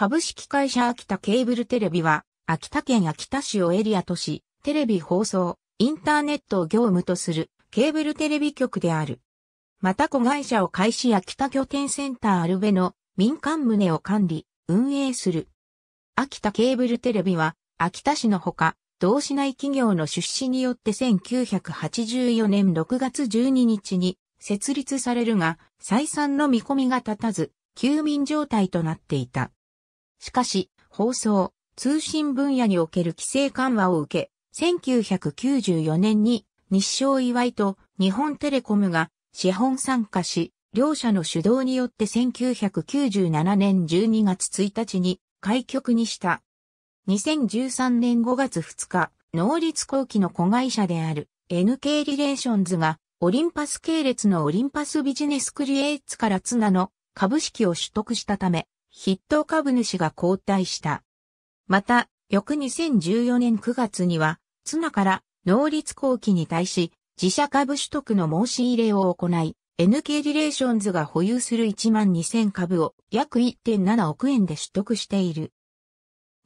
株式会社秋田ケーブルテレビは、秋田県秋田市をエリアとし、テレビ放送、インターネットを業務とするケーブルテレビ局である。また子会社を開始秋田拠点センターアルベの民間棟を管理、運営する。秋田ケーブルテレビは、秋田市のほか、同市内企業の出資によって1984年6月12日に設立されるが、採算の見込みが立たず、休眠状態となっていた。しかし、放送、通信分野における規制緩和を受け、1994年に日照祝いと日本テレコムが資本参加し、両社の主導によって1997年12月1日に開局にした。2013年5月2日、能立後期の子会社である NK リレーションズがオリンパス系列のオリンパスビジネスクリエイツからツナの株式を取得したため、筆頭株主が交代した。また、翌2014年9月には、綱から能率後期に対し、自社株取得の申し入れを行い、NK リレーションズが保有する1万2000株を約1.7億円で取得している。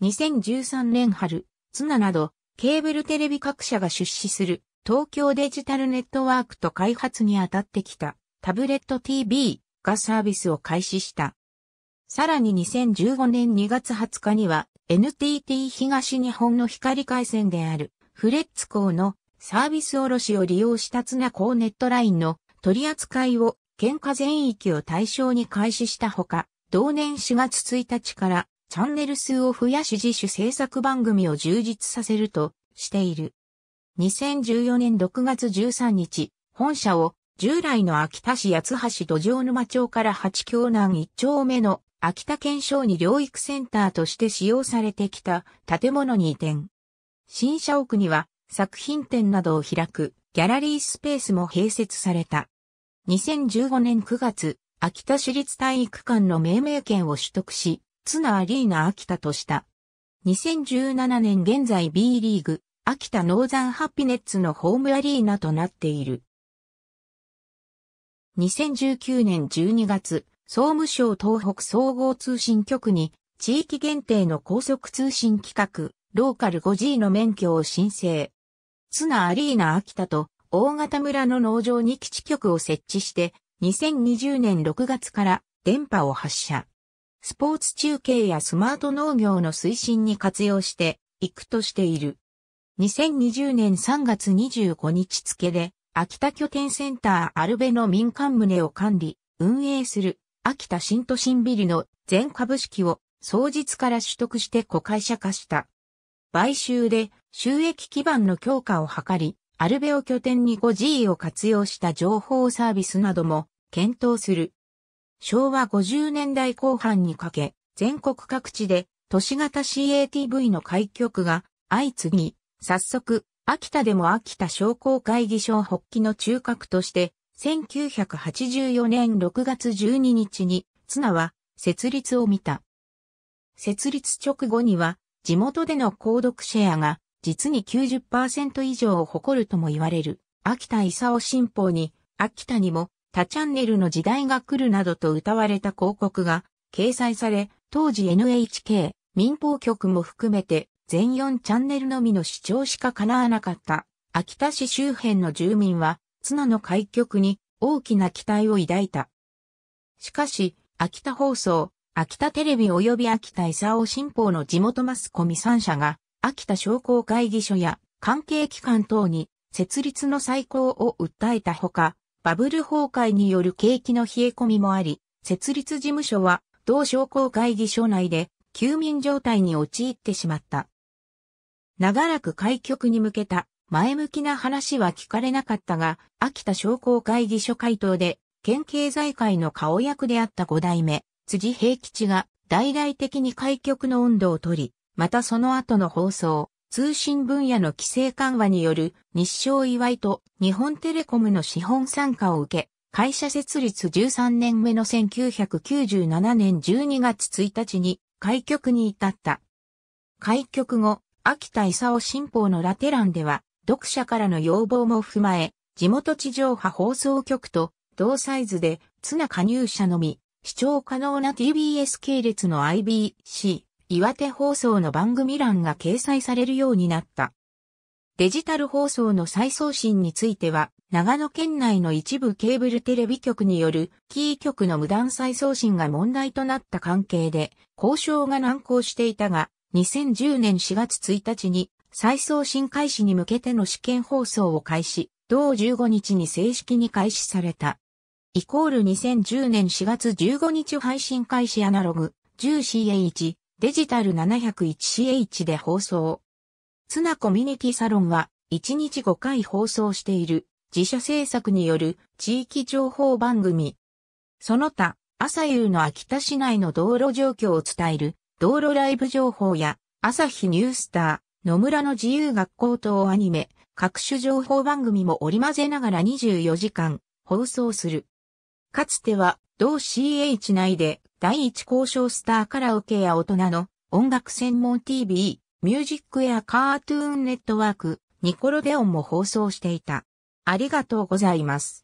2013年春、綱などケーブルテレビ各社が出資する東京デジタルネットワークと開発に当たってきたタブレット TV がサービスを開始した。さらに2015年2月20日には NTT 東日本の光回線であるフレッツ港のサービス卸を利用したツナ港ネットラインの取り扱いを県下全域を対象に開始したほか、同年4月1日からチャンネル数を増やし自主制作番組を充実させるとしている。2014年6月13日、本社を従来の秋田市八橋土壌沼町から八京南一丁目の秋田県省に療育センターとして使用されてきた建物に移転。新社屋には作品展などを開くギャラリースペースも併設された。2015年9月、秋田市立体育館の命名権を取得し、綱アリーナ秋田とした。2017年現在 B リーグ、秋田ノーザンハッピネッツのホームアリーナとなっている。2019年12月、総務省東北総合通信局に地域限定の高速通信規格、ローカル 5G の免許を申請。津ナアリーナ秋田と大型村の農場に基地局を設置して、2020年6月から電波を発射。スポーツ中継やスマート農業の推進に活用していくとしている。2020年3月25日付で、秋田拠点センターアルベの民間棟を管理、運営する秋田新都心ビルの全株式を創日から取得して子会社化した。買収で収益基盤の強化を図り、アルベを拠点に 5G を活用した情報サービスなども検討する。昭和50年代後半にかけ、全国各地で都市型 CATV の開局が相次ぎ、早速、秋田でも秋田商工会議所発起の中核として1984年6月12日に、綱は設立を見た。設立直後には、地元での購読シェアが実に90%以上を誇るとも言われる、秋田勲新報に、秋田にも他チャンネルの時代が来るなどと歌われた広告が掲載され、当時 NHK、民放局も含めて全4チャンネルのみの視聴しか叶わなかった。秋田市周辺の住民は綱の開局に大きな期待を抱いた。しかし、秋田放送、秋田テレビ及び秋田伊佐尾新報の地元マスコミ3社が、秋田商工会議所や関係機関等に設立の再考を訴えたほか、バブル崩壊による景気の冷え込みもあり、設立事務所は同商工会議所内で休眠状態に陥ってしまった。長らく開局に向けた前向きな話は聞かれなかったが、秋田商工会議所会頭で、県経済界の顔役であった五代目、辻平吉が、大々的に開局の温度をとり、またその後の放送、通信分野の規制緩和による日照祝いと日本テレコムの資本参加を受け、会社設立13年目の1997年12月1日に開局に至った。開局後、秋田勲新報のラテランでは、読者からの要望も踏まえ、地元地上波放送局と同サイズでツナ加入者のみ、視聴可能な TBS 系列の IBC、岩手放送の番組欄が掲載されるようになった。デジタル放送の再送信については、長野県内の一部ケーブルテレビ局によるキー局の無断再送信が問題となった関係で、交渉が難航していたが、2010年4月1日に再送信開始に向けての試験放送を開始、同15日に正式に開始された。イコール2010年4月15日配信開始アナログ 10CH デジタル 701CH で放送。ツナコミュニティサロンは1日5回放送している自社制作による地域情報番組。その他、朝夕の秋田市内の道路状況を伝える道路ライブ情報や朝日ニュースター。野村の自由学校等アニメ、各種情報番組も織り交ぜながら24時間放送する。かつては、同 CH 内で第一交渉スターカラオケや大人の音楽専門 TV、ミュージックやカートゥーンネットワーク、ニコロデオンも放送していた。ありがとうございます。